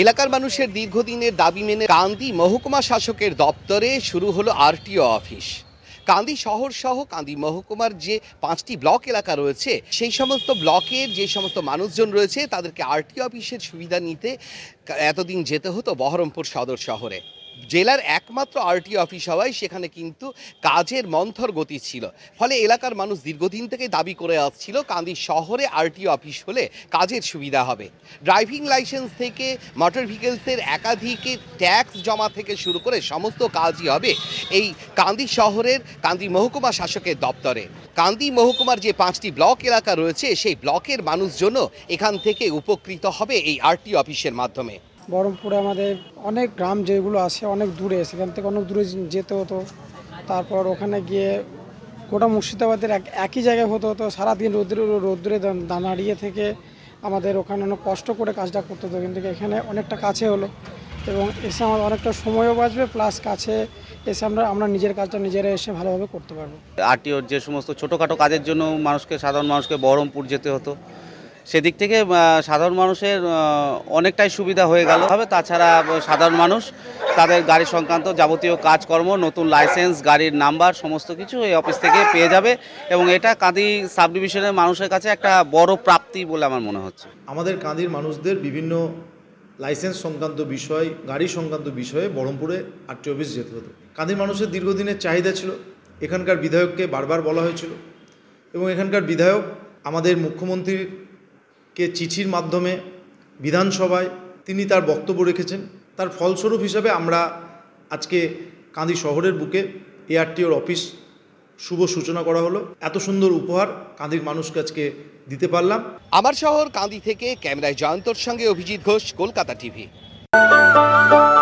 এলাকার মানুষের দীর্ঘদিনের দাবি মেনে কান্দি মহকুমা শাসকের দপ্তরে শুরু হলো আরটিও অফিস কান্দি শহর সহ কান্দি মহকুমার যে পাঁচটি ব্লক এলাকা রয়েছে সেই সমস্ত ব্লকের যে সমস্ত মানুষজন রয়েছে তাদেরকে আরটিও অফিসের সুবিধা নিতে এতদিন যেতে হতো বহরমপুর সদর শহরে জেলার একমাত্র আরটি অফিস হওয়ায় সেখানে কিন্তু কাজের মন্থর গতি ছিল ফলে এলাকার মানুষ দীর্ঘদিন থেকে দাবি করে আসছিল কান্দি শহরে আরটি অফিস হলে কাজের সুবিধা হবে ড্রাইভিং লাইসেন্স থেকে মোটর ভেহিকেলসের একাধিকের ট্যাক্স জমা থেকে শুরু করে সমস্ত কাজই হবে এই কান্দি শহরের কান্দি মহকুমা শাসকের দপ্তরে কান্দি মহকুমার যে পাঁচটি ব্লক এলাকা রয়েছে সেই ব্লকের মানুষজন এখান থেকে উপকৃত হবে এই আরটি অফিসের মাধ্যমে বহরমপুরে আমাদের অনেক গ্রাম যেগুলো আছে অনেক দূরে সেখান থেকে অনেক দূরে যেতে হতো তারপর ওখানে গিয়ে গোটা মুর্শিদাবাদের এক একই জায়গায় হতে হতো সারাদিন রোদ্রে রোদ্রে দাঁড়িয়ে থেকে আমাদের ওখানে অনেক কষ্ট করে কাজটা করতে হতো কিন্তু এখানে অনেকটা কাছে হলো এবং এসে আমাদের অনেকটা সময়ও বাঁচবে প্লাস কাছে এসে আমরা আমরা নিজের কাজটা নিজেরা এসে ভালোভাবে করতে পারবো আরটিওর যে সমস্ত ছোটোখাটো কাজের জন্য মানুষকে সাধারণ মানুষকে বহরমপুর যেতে হতো সেদিক থেকে সাধারণ মানুষের অনেকটাই সুবিধা হয়ে গেল হবে তাছাড়া সাধারণ মানুষ তাদের গাড়ি সংক্রান্ত যাবতীয় কাজকর্ম নতুন লাইসেন্স গাড়ির নাম্বার সমস্ত কিছু এই অফিস থেকে পেয়ে যাবে এবং এটা কাঁদি সাব ডিভিশনের মানুষের কাছে একটা বড় প্রাপ্তি বলে আমার মনে হচ্ছে আমাদের কাঁদির মানুষদের বিভিন্ন লাইসেন্স সংক্রান্ত বিষয় গাড়ি সংক্রান্ত বিষয়ে বহরমপুরে আটটি অফিস যেতে হতো কাঁদির মানুষের দীর্ঘদিনের চাহিদা ছিল এখানকার বিধায়ককে বারবার বলা হয়েছিল এবং এখানকার বিধায়ক আমাদের মুখ্যমন্ত্রীর কে চিঠির মাধ্যমে বিধানসভায় তিনি তার বক্তব্য রেখেছেন তার ফলস্বরূপ হিসাবে আমরা আজকে কাঁদি শহরের বুকে এআরটিওর অফিস শুভ সূচনা করা হলো এত সুন্দর উপহার কাঁদির মানুষকে আজকে দিতে পারলাম আমার শহর কাঁদি থেকে ক্যামেরায় জয়ন্তর সঙ্গে অভিজিৎ ঘোষ কলকাতা টিভি